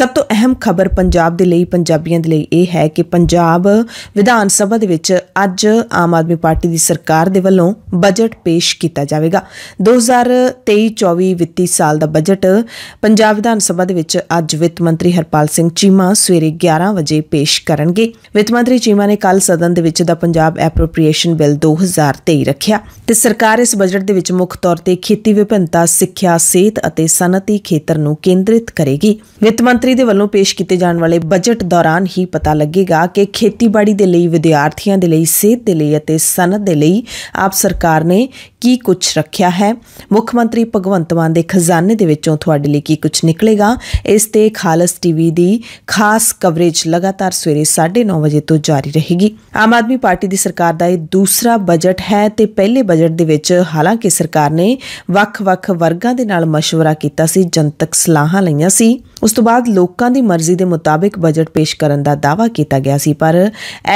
ਸਭ ਤੋਂ ਅਹਿਮ ਖਬਰ ਪੰਜਾਬ ਦੇ ਲਈ ਪੰਜਾਬੀਆਂ ਦੇ ਲਈ ਇਹ ਹੈ ਕਿ ਪੰਜਾਬ ਵਿਧਾਨ ਸਭਾ ਦੇ ਵਿੱਚ ਅੱਜ ਆਮ ਆਦਮੀ ਪਾਰਟੀ ਦੀ ਸਰਕਾਰ ਦੇ ਵੱਲੋਂ ਬਜਟ ਪੇਸ਼ ਕੀਤਾ ਜਾਵੇਗਾ 2023-24 ਵਿੱਤੀ ਸਾਲ ਦਾ ਬਜਟ ਪੰਜਾਬ ਵਿਧਾਨ ਸਭਾ ਦੇ ਵਿੱਚ ਅੱਜ ਵਿੱਤ ਮੰਤਰੀ ਹਰਪਾਲ ਸਿੰਘ ਚੀਮਾ ਸਵੇਰੇ 11 ਵਜੇ ਪੇਸ਼ ਕਰਨਗੇ ਵਿੱਤ ਮੰਤਰੀ ਚੀਮਾ ਨੇ ਕੱਲ ਸਦਨ ਦੇ ਵਿੱਚ ਦਾ ਪੰਜਾਬ ਐਪਰੋਪ੍ਰੀਏਸ਼ਨ ਬਿੱਲ 2023 ਰੱਖਿਆ ਤੇ ਸਰਕਾਰ ਇਸ ਬਜਟ ਦੇ ਵਿੱਚ ਮੁੱਖ ਤੌਰ ਤੇ ਖੇਤੀ ਵਿਭਿੰਨਤਾ ਸਿੱਖਿਆ ਸਿਹਤ ਅਤੇ ਸਨਅਤੀ ਖੇਤਰ ਨੂੰ ਕੇਂਦਰਿਤ ਕਰੇਗੀ ਵਿੱਤ ਮੰਤਰੀ ਮੰਤਰੀ ਦੇ ਵੱਲੋਂ ਪੇਸ਼ ਕੀਤੇ ਜਾਣ ਵਾਲੇ ਬਜਟ ਦੌਰਾਨ ਹੀ ਪਤਾ ਲੱਗੇਗਾ ਕਿ ਖੇਤੀਬਾੜੀ ਦੇ ਲਈ ਵਿਦਿਆਰਥੀਆਂ ਦੇ ਲਈ ਸਿਹਤ ਦੇ ਲਈ ਅਤੇ ਸਨਅਤ ਦੇ ਲਈ ਆਪ ਸਰਕਾਰ ਨੇ ਕੀ ਕੁਝ ਰੱਖਿਆ ਹੈ ਮੁੱਖ ਮੰਤਰੀ ਭਗਵੰਤ ਮਾਨ ਦੇ ਖਜ਼ਾਨੇ ਦੇ ਵਿੱਚੋਂ ਤੁਹਾਡੇ ਲਈ ਕੀ ਕੁਝ ਨਿਕਲੇਗਾ ਇਸ ਤੇ ਖਾਲਸ ਟੀਵੀ ਦੀ ਖਾਸ ਕਵਰੇਜ ਲਗਾਤਾਰ ਸਵੇਰੇ 9:30 ਵਜੇ ਤੋਂ ਜਾਰੀ ਰਹੇਗੀ ਆਮ ਆਦਮੀ ਪਾਰਟੀ ਦੀ ਸਰਕਾਰ ਦਾ ਇਹ ਦੂਸਰਾ ਬਜਟ ਹੈ ਤੇ ਪਹਿਲੇ ਬਜਟ ਦੇ ਵਿੱਚ ਹਾਲਾਂਕਿ ਸਰਕਾਰ ਨੇ ਵੱਖ-ਵੱਖ ਵਰਗਾਂ ਦੇ ਨਾਲ مشورہ ਕੀਤਾ ਸੀ ਜਨਤਕ ਸਲਾਹਾਂ ਲਈਆਂ ਸੀ ਉਸ ਤੋਂ ਬਾਅਦ ਲੋਕਾਂ ਦੀ ਮਰਜ਼ੀ ਦੇ ਮੁਤਾਬਿਕ ਬਜਟ ਪੇਸ਼ ਕਰਨ ਦਾ ਦਾਅਵਾ ਕੀਤਾ ਗਿਆ ਸੀ ਪਰ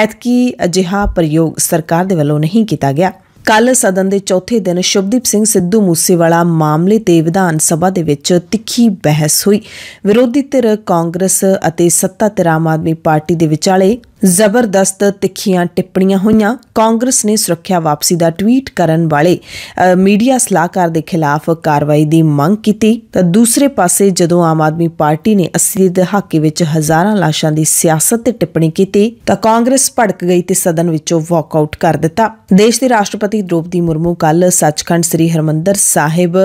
ਐਤਕੀ ਅਜਿਹਾ ਪ੍ਰਯੋਗ ਸਰਕਾਰ ਦੇ ਵੱਲੋਂ ਨਹੀਂ ਕੀਤਾ ਗਿਆ ਕੱਲ ਸਦਨ ਦੇ ਚੌਥੇ ਦਿਨ ਸ਼ੁਭਦੀਪ ਸਿੰਘ ਸਿੱਧੂ ਮੂਸੇਵਾਲਾ ਮਾਮਲੇ ਤੇ ਵਿਧਾਨ ਸਭਾ ਦੇ ਵਿੱਚ ਤਿੱਖੀ ਬਹਿਸ ਹੋਈ ਵਿਰੋਧੀ ਧਿਰ ਕਾਂਗਰਸ ਅਤੇ ਸੱਤਾ ਧਿਰ ਆਮ ਆਦਮੀ ਪਾਰਟੀ ਦੇ ਵਿਚਾਲੇ ਜ਼ਬਰਦਸਤ ਤਿੱਖੀਆਂ ਟਿੱਪਣੀਆਂ ਹੋਈਆਂ ਕਾਂਗਰਸ ਨੇ ਸੁਰੱਖਿਆ ਵਾਪਸੀ ਦਾ ਟਵੀਟ ਕਰਨ ਵਾਲੇ ਮੀਡੀਆ ਸਲਾਹਕਾਰ ਦੇ ਖਿਲਾਫ ਕਾਰਵਾਈ ਦੀ ਮੰਗ ਕੀਤੀ ਤਾਂ ਦੂਸਰੇ ਪਾਸੇ ਜਦੋਂ ਆਮ ਆਦਮੀ ਪਾਰਟੀ ਨੇ 80 ਦਹਾਕੇ ਵਿੱਚ ਹਜ਼ਾਰਾਂ ਲਾਸ਼ਾਂ ਦੀ ਸਿਆਸਤ ਤੇ ਟਿੱਪਣੀ ਕੀਤੀ ਤਾਂ ਕਾਂਗਰਸ ਭੜਕ ਗਈ ਤੇ ਸਦਨ ਵਿੱਚੋਂ ਵਾਕ ਆਊਟ ਕਰ ਦਿੱਤਾ ਦੇਸ਼ ਦੇ ਰਾਸ਼ਟਰਪਤੀ ਦ੍ਰੋਪਦੀ ਮੁਰਮੂ ਕੱਲ ਸੱਚਖੰਡ ਸ੍ਰੀ ਹਰਮੰਦਰ ਸਾਹਿਬ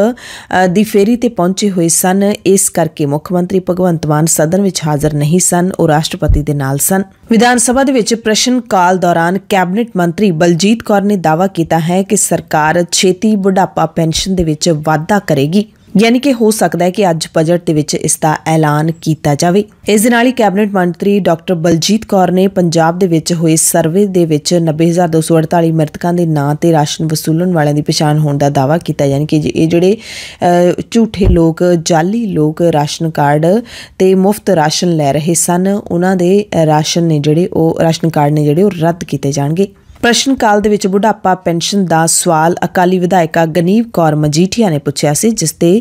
ਦੀ ਫੇਰੀ ਤੇ ਪਹੁੰਚੇ ਹੋਏ ਸਨ ਇਸ ਕਰਕੇ ਮੁੱਖ ਮੰਤਰੀ ਭਗਵੰਤ ਮਾਨ ਸਦਨ ਵਿੱਚ ਹਾਜ਼ਰ ਨਹੀਂ ਸਨ ਉਹ ਰਾਸ਼ਟਰਪਤੀ ਦੇ ਨਾਲ ਸਨ ਵਿਧਾਨ ਸਭਾ ਦੇ ਵਿੱਚ ਪ੍ਰਸ਼ਨ ਕਾਲ ਦੌਰਾਨ ਕੈਬਨਿਟ ਮੰਤਰੀ ਬਲਜੀਤ ਕੌਰ ਨੇ ਦਾਅਵਾ ਕੀਤਾ ਹੈ ਕਿ ਸਰਕਾਰ ਛੇਤੀ ਬੁਢਾਪਾ ਪੈਨਸ਼ਨ ਦੇ ਵਿੱਚ ਵਾਧਾ ਕਰੇਗੀ ਯਾਨੀ ਕਿ ਹੋ ਸਕਦਾ ਹੈ ਕਿ ਅੱਜ ਬਜਟ ਦੇ ਵਿੱਚ ਇਸ ਦਾ ਐਲਾਨ ਕੀਤਾ ਜਾਵੇ ਇਸ ਦੇ ਨਾਲ ਹੀ ਕੈਬਨਿਟ ਮੰਤਰੀ ਡਾਕਟਰ ਬਲਜੀਤ ਕੌਰ ਨੇ ਪੰਜਾਬ ਦੇ ਵਿੱਚ ਹੋਏ ਸਰਵੇ ਦੇ ਵਿੱਚ 90248 ਮਰਤਕਾਂ ਦੇ ਨਾਂ ਤੇ ਰਾਸ਼ਨ ਵਸੂਲਣ ਵਾਲਿਆਂ ਦੀ ਪਛਾਣ ਹੋਣ ਦਾ ਦਾਵਾ ਕੀਤਾ ਯਾਨੀ ਕਿ ਇਹ ਜਿਹੜੇ ਝੂਠੇ ਲੋਕ ਜਾਲੀ ਲੋਕ ਰਾਸ਼ਨ ਕਾਰਡ ਤੇ ਮੁਫਤ ਰਾਸ਼ਨ ਲੈ ਰਹੇ ਸਨ ਉਹਨਾਂ ਦੇ ਰਾਸ਼ਨ ਨੇ ਜਿਹੜੇ ਉਹ ਰਾਸ਼ਨ ਕਾਰਡ ਨੇ ਜਿਹੜੇ ਉਹ ਰੱਦ ਕੀਤੇ ਜਾਣਗੇ ਪ੍ਰਸ਼ਨ ਕਾਲ ਦੇ ਵਿੱਚ ਬੁਢਾਪਾ ਪੈਨਸ਼ਨ ਦਾ ਸਵਾਲ ਅਕਾਲੀ ਵਿਧਾਇਕਾ ਗਨੀਵ ਕੌਰ ਮਜੀਠੀਆ ਨੇ ਪੁੱਛਿਆ ਸੀ ਜਿਸ ਤੇ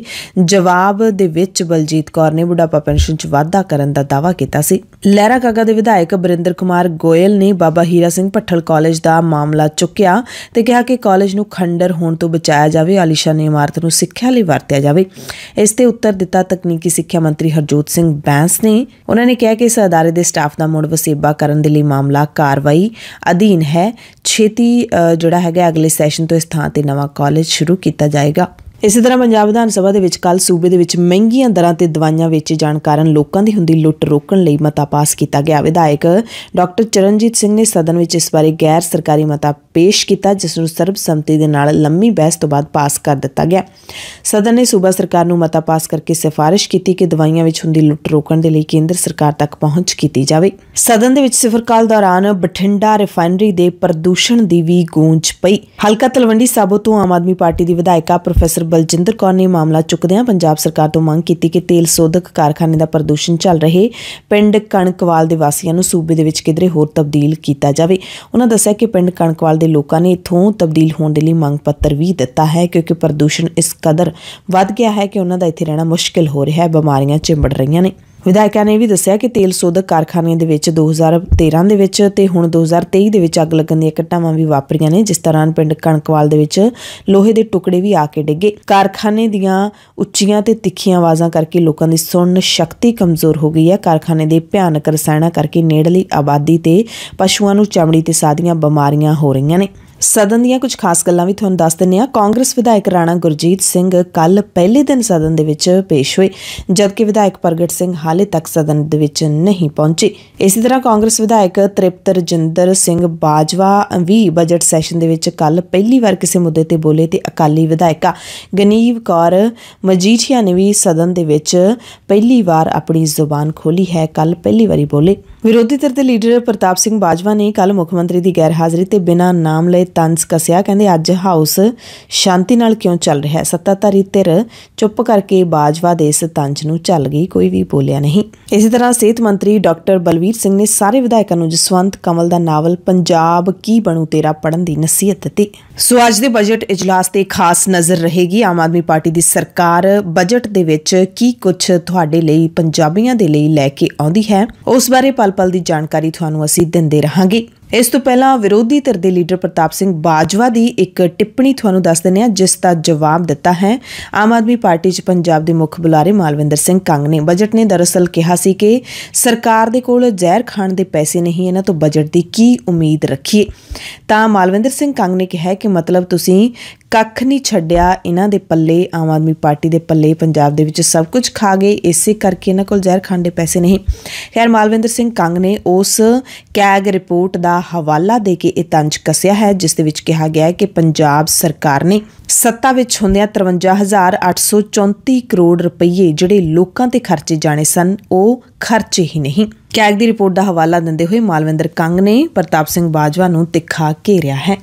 ਜਵਾਬ ਦੇ ਵਿੱਚ ਬਲਜੀਤ ਕੌਰ ਨੇ ਬੁਢਾਪਾ ਪੈਨਸ਼ਨ 'ਚ ਵਾਧਾ ਕਰਨ ਦਾ ਦਾਵਾ ਕੀਤਾ ਸੀ ਲਹਿਰਾ ਕਾਗਾ ਦੇ ਵਿਧਾਇਕ ਬਰਿੰਦਰ ਕੁਮਾਰ ਗੋਇਲ ਨੇ ਬਾਬਾ ਹੀਰਾ ਸਿੰਘ ਪੱਠਲ ਕਾਲਜ ਦਾ ਮਾਮਲਾ ਚੁੱਕਿਆ ਤੇ ਕਿਹਾ ਕਿ ਕਾਲਜ ਨੂੰ ਖੰਡਰ ਹੋਣ ਤੋਂ ਬਚਾਇਆ ਜਾਵੇ ਆਲੀਸ਼ਾਨ ਇਮਾਰਤ ਨੂੰ ਸਿੱਖਿਆ ਲਈ ਵਰਤਿਆ ਜਾਵੇ ਇਸ ਤੇ ਉੱਤਰ ਦਿੱਤਾ ਤਕਨੀਕੀ ਸਿੱਖਿਆ ਮੰਤਰੀ ਹਰਜੋਤ ਸਿੰਘ ਬੈਂਸ ਨੇ ਉਹਨਾਂ ਨੇ ਕਿਹਾ ਕਿ ਇਸ ਅਦਾਰੇ ਦੇ ਸਟਾਫ ਦਾ ਮੁੜ ਵਸੇਬਾ ਕਰਨ ਦੇ ਲਈ ਮਾਮਲਾ ਕਾਰਵਾਈ ਅਧੀਨ ਹੈ ਛੇਤੀ ਜਿਹੜਾ ਹੈਗਾ ਅਗਲੇ ਸੈਸ਼ਨ ਤੋਂ ਇਸ ਥਾਂ ਤੇ ਨਵਾਂ ਕਾਲਜ ਸ਼ੁਰੂ ਕੀਤਾ ਜਾਏਗਾ ਇਸੇ ਤਰ੍ਹਾਂ ਪੰਜਾਬ ਵਿਧਾਨ ਸਭਾ ਦੇ ਵਿੱਚ ਕੱਲ ਸੂਬੇ ਦੇ ਵਿੱਚ ਮਹਿੰਗੀਆਂ ਦਰਾਂ ਤੇ ਦਵਾਈਆਂ ਵੇਚੇ ਜਾਣ ਕਾਰਨ ਲੋਕਾਂ ਦੀ ਹੁੰਦੀ ਲੁੱਟ ਰੋਕਣ ਲਈ ਮਤਾ ਪਾਸ ਕੀਤਾ ਗਿਆ ਵਿਧਾਇਕ ਡਾਕਟਰ ਚਰਨਜੀਤ ਸਿੰਘ ਨੇ ਸਦਨ ਵਿੱਚ ਇਸ ਬਾਰੇ ਗੈਰ ਸਰਕਾਰੀ ਮਤਾ ਪੇਸ਼ ਕੀਤਾ ਜਿਸ ਨੂੰ ਸਰਬਸੰਮਤੀ ਦੇ ਨਾਲ ਲੰਮੀ ਬਹਿਸ ਤੋਂ ਬਾਅਦ ਪਾਸ ਕਰ ਦਿੱਤਾ ਗਿਆ ਸਦਨ ਨੇ ਸੂਬਾ ਸਰਕਾਰ ਨੂੰ ਮਤਾ ਪਾਸ ਕਰਕੇ ਸਿਫਾਰਿਸ਼ ਕੀਤੀ ਕਿ ਦਵਾਈਆਂ ਵਿੱਚ ਹੁੰਦੀ ਲੁੱਟ ਰੋਕਣ ਦੇ ਲਈ ਕੇਂਦਰ ਸਰਕਾਰ ਤੱਕ ਪਹੁੰਚ ਕੀਤੀ ਜਾਵੇ ਸਦਨ ਦੇ ਵਿੱਚ ਸਿਫਰਕਾਲ ਦੌਰਾਨ ਬਠਿੰਡਾ ਰਿਫਾਈਨਰੀ ਦੇ ਪ੍ਰਦੂਸ਼ਣ ਦੀ ਵੀ ਗੂੰਜ ਪਈ ਹਲਕਾ ਤਲਵੰਡੀ ਸਾਬੋ ਤੋਂ ਆਮ ਆਦਮੀ ਪਾਰਟੀ ਦੀ ਵਿਧਾਇਕਾ ਪ੍ਰੋਫੈਸਰ ਬਲਜਿੰਦਰ ਕੌਰ ਨੇ ਮਾਮਲਾ ਚੁੱਕਦਿਆਂ ਪੰਜਾਬ ਸਰਕਾਰ ਤੋਂ ਮੰਗ ਕੀਤੀ ਕਿ ਤੇਲ ਸੋਧਕ ਕਾਰਖਾਨੇ ਦਾ ਪ੍ਰਦੂਸ਼ਣ ਚੱਲ ਰਹੇ ਪਿੰਡ ਕਣਕਵਾਲ ਦੇ ਵਾਸੀਆਂ ਨੂੰ ਸੂਬੇ ਦੇ ਵਿੱਚ ਕਿਧਰੇ ਹੋਰ ਤਬਦੀਲ ਕੀਤਾ ਜਾਵੇ ਉਹਨਾਂ ਦੱਸਿਆ ਕਿ ਪਿੰਡ ਕਣਕਵਾਲ ਦੇ ਲੋਕਾਂ ਨੇ ਇਥੋਂ ਤਬਦੀਲ ਹੋਣ ਦੇ ਲਈ ਮੰਗ ਪੱਤਰ ਵੀ ਦਿੱਤਾ ਹੈ ਕਿਉਂਕਿ ਪ੍ਰਦੂਸ਼ਣ ਇਸ ਕਦਰ ਵੱਧ ਗਿਆ ਹੈ ਕਿ ਉਹਨਾਂ ਦਾ ਇੱਥੇ ਰਹਿਣਾ ਮੁਸ਼ਕਲ ਹੋ ਰਿਹਾ ਹੈ ਬਿਮਾਰੀਆਂ ਚਿੰਬੜ ਰਹੀਆਂ ਨੇ ਵਿਧਾਇਕਾਂ ਨੇ ਵੀ ਦੱਸਿਆ ਕਿ ਤੇਲ ਸੋਧਕ ਕਾਰਖਾਨੇ ਦੇ ਵਿੱਚ 2013 ਦੇ ਵਿੱਚ ਤੇ ਹੁਣ 2023 ਦੇ ਵਿੱਚ ਅੱਗ ਲੱਗਣ ਦੀਆਂ ਘਟਨਾਵਾਂ ਵੀ ਵਾਪਰੀਆਂ ਨੇ ਜਿਸ ਤਰ੍ਹਾਂ ਪਿੰਡ ਕਣਕਵਾਲ ਦੇ ਵਿੱਚ ਲੋਹੇ ਦੇ ਟੁਕੜੇ ਵੀ ਆ ਕੇ ਡਿੱਗੇ ਕਾਰਖਾਨੇ ਦੀਆਂ ਉੱਚੀਆਂ ਤੇ ਤਿੱਖੀਆਂ ਆਵਾਜ਼ਾਂ ਕਰਕੇ ਲੋਕਾਂ ਦੀ ਸੁਣਨ ਸ਼ਕਤੀ ਕਮਜ਼ੋਰ ਹੋ ਗਈ ਹੈ ਕਾਰਖਾਨੇ ਦੇ ਭਿਆਨਕ ਰਸਾਇਣਾਂ ਕਰਕੇ ਨੇੜਲੀ ਆਬਾਦੀ ਤੇ ਪਸ਼ੂਆਂ ਨੂੰ ਚਮੜੀ ਤੇ ਸਾਦੀਆਂ ਬਿਮਾਰੀਆਂ ਹੋ ਰਹੀਆਂ ਨੇ ਸਦਨ ਦੀਆਂ ਕੁਝ ਖਾਸ ਗੱਲਾਂ ਵੀ ਤੁਹਾਨੂੰ ਦੱਸ ਦਿੰਨੇ ਆ ਕਾਂਗਰਸ ਵਿਧਾਇਕ ਰਾਣਾ ਗੁਰਜੀਤ ਸਿੰਘ ਕੱਲ ਪਹਿਲੇ ਦਿਨ ਸਦਨ ਦੇ ਵਿੱਚ ਪੇਸ਼ ਹੋਏ ਜਦਕਿ ਵਿਧਾਇਕ ਪ੍ਰਗਟ ਸਿੰਘ ਹਾਲੇ ਤੱਕ ਸਦਨ ਦੇ ਵਿੱਚ ਨਹੀਂ ਪਹੁੰਚੇ ਇਸੇ ਤਰ੍ਹਾਂ ਕਾਂਗਰਸ ਵਿਧਾਇਕ ਤ੍ਰਿਪਤ ਰਜਿੰਦਰ ਸਿੰਘ ਬਾਜਵਾ ਵੀ ਬਜਟ ਸੈਸ਼ਨ ਦੇ ਵਿੱਚ ਕੱਲ ਪਹਿਲੀ ਵਾਰ ਕਿਸੇ ਮੁੱਦੇ ਤੇ ਬੋਲੇ ਤੇ ਅਕਾਲੀ ਵਿਧਾਇਕਾ ਗਨੀਵ ਕੌਰ ਮਜੀਠੀਆ ਨੇ ਵੀ ਸਦਨ ਦੇ ਵਿੱਚ ਪਹਿਲੀ ਵਾਰ ਆਪਣੀ ਜ਼ੁਬਾਨ ਖੋਲੀ ਹੈ ਕੱਲ ਪਹਿਲੀ ਵਾਰੀ ਬੋਲੇ ਵਿਰੋਧੀ ਧਿਰ ਦੇ ਲੀਡਰ ਪ੍ਰਤਾਪ ਸਿੰਘ ਬਾਜਵਾ ਨੇ ਕੱਲ ਮੁੱਖ ਮੰਤਰੀ ਦੀ ਗੈਰ ਹਾਜ਼ਰੀ ਤੇ ਬਿਨਾਂ ਨਾਮ ਲਏ ਤੰਸ ਕਸਿਆ ਕਹਿੰਦੇ ਅੱਜ ਹਾਊਸ ਸ਼ਾਂਤੀ ਨਾਲ ਕਿਉਂ ਚੱਲ ਰਿਹਾ ਹੈ ਸੱਤਾਧਾਰੀ ਧਿਰ ਚੁੱਪ ਕਰਕੇ ਬਾਜਵਾ ਦੇ ਇਸ ਤੰਜ ਨੂੰ ਚੱਲ ਗਈ ਕੋਈ ਵੀ ਬੋਲਿਆ ਨਹੀਂ ਇਸੇ ਤਰ੍ਹਾਂ ਸਿਹਤ ਮੰਤਰੀ ਡਾਕਟਰ ਬਲਵੀਰ ਸਿੰਘ ਨੇ ਸਾਰੇ ਵਿਧਾਇਕਾਂ ਨੂੰ ਜਸਵੰਤ ਕਮਲ ਦਾ ਨਾਵਲ ਪੰਜਾਬ ਕੀ ਬਣੂ ਤੇਰਾ ਪੜਨ ਦੀ ਨਸੀਹਤ ਦਿੱਤੀ ਸੋ ਅੱਜ ਦੇ ਬਜਟ اجلاس ਤੇ ਖਾਸ ਨਜ਼ਰ ਰਹੇਗੀ ਆਮ ਆਦਮੀ ਪਾਰਟੀ ਦੀ ਸਰਕਾਰ ਬਜਟ ਦੇ ਵਿੱਚ ਕੀ ਕੁਝ ਤੁਹਾਡੇ ਲਈ ਪੰਜਾਬੀਆਂ ਦੇ ਲਈ ਲੈ ਕੇ ਆਉਂਦੀ ਹੈ ਉਸ ਬਾਰੇ ਪਲ ਪਲ ਦੀ ਜਾਣਕਾਰੀ ਤੁਹਾਨੂੰ ਅਸੀਂ ਦਿੰਦੇ ਰਹਾਂਗੇ ਇਸ ਤੋਂ ਪਹਿਲਾਂ ਵਿਰੋਧੀ ਧਿਰ ਦੇ ਲੀਡਰ ਪ੍ਰਤਾਪ ਸਿੰਘ ਬਾਜਵਾ ਦੀ ਇੱਕ ਟਿੱਪਣੀ ਤੁਹਾਨੂੰ ਦੱਸ ਦਿੰਨੇ ਆ ਜਿਸ ਦਾ ਜਵਾਬ ਦਿੱਤਾ ਹੈ ਆਮ ਆਦਮੀ ਪਾਰਟੀ 'ਚ ਪੰਜਾਬ ਦੇ ਮੁੱਖ ਬੁਲਾਰੇ ਮਾਲਵਿੰਦਰ ਸਿੰਘ ਕੰਗ ਨੇ ਬਜਟ ਨੇ ਦਰਅਸਲ ਕਿਹਾ ਸੀ ਕਿ ਸਰਕਾਰ ਦੇ ਕੋਲ ਜ਼ਹਿਰ ਖਾਣ ਦੇ ਪੈਸੇ ਨਹੀਂ ਇਹਨਾਂ ਤੋਂ ਬਜਟ ਦੀ ਕੀ ਉਮੀਦ ਰੱਖੀਏ ਤਾਂ ਮਾਲਵਿੰਦਰ ਸਿੰਘ ਕੰਗ ਨੇ ਕਿਹਾ ਕਿ ਮਤਲਬ ਤੁਸੀਂ ਕੱਖ ਨਹੀਂ ਛੱਡਿਆ ਇਹਨਾਂ ਦੇ ਪੱਲੇ ਆਮ ਆਦਮੀ ਪਾਰਟੀ ਦੇ ਪੱਲੇ ਪੰਜਾਬ ਦੇ ਵਿੱਚ ਸਭ ਕੁਝ ਖਾ ਗਏ ਇਸੇ ਕਰਕੇ ਇਹਨਾਂ ਕੋਲ ਜ਼ਹਿਰ ਖਾਣ ਦੇ ਪੈਸੇ ਨਹੀਂ ਖੈਰ ਮਾਲਵਿੰਦਰ ਸਿੰਘ ਕੰਗ ਨੇ ਉਸ ਕੈਗ ਰਿਪੋਰਟ ਦਾ ਦਾ ਹਵਾਲਾ ਦੇ ਕੇ ਇਹ ਤੰਜ ਕਸਿਆ ਹੈ ਜਿਸ ਦੇ ਵਿੱਚ ਕਿਹਾ ਗਿਆ ਹੈ ਕਿ ਪੰਜਾਬ ਸਰਕਾਰ ਨੇ ਸੱਤਾ ਵਿੱਚ ਹੁੰਦਿਆਂ 53834 ਕਰੋੜ ਰੁਪਏ ਜਿਹੜੇ ਲੋਕਾਂ ਤੇ ਖਰਚੇ ਜਾਣੇ ਸਨ ਉਹ ਖਰਚੇ ਹੀ ਨਹੀਂ ਕੈਗ ਦੀ ਰਿਪੋਰਟ ਦਾ ਹਵਾਲਾ ਦਿੰਦੇ ਹੋਏ ਮਾਲਵਿੰਦਰ ਕੰਗ ਨੇ ਪ੍ਰਤਾਪ ਸਿੰਘ ਬਾਜਵਾ ਨੂੰ ਤਿੱਖਾ ਘੇਰਿਆ ਹੈ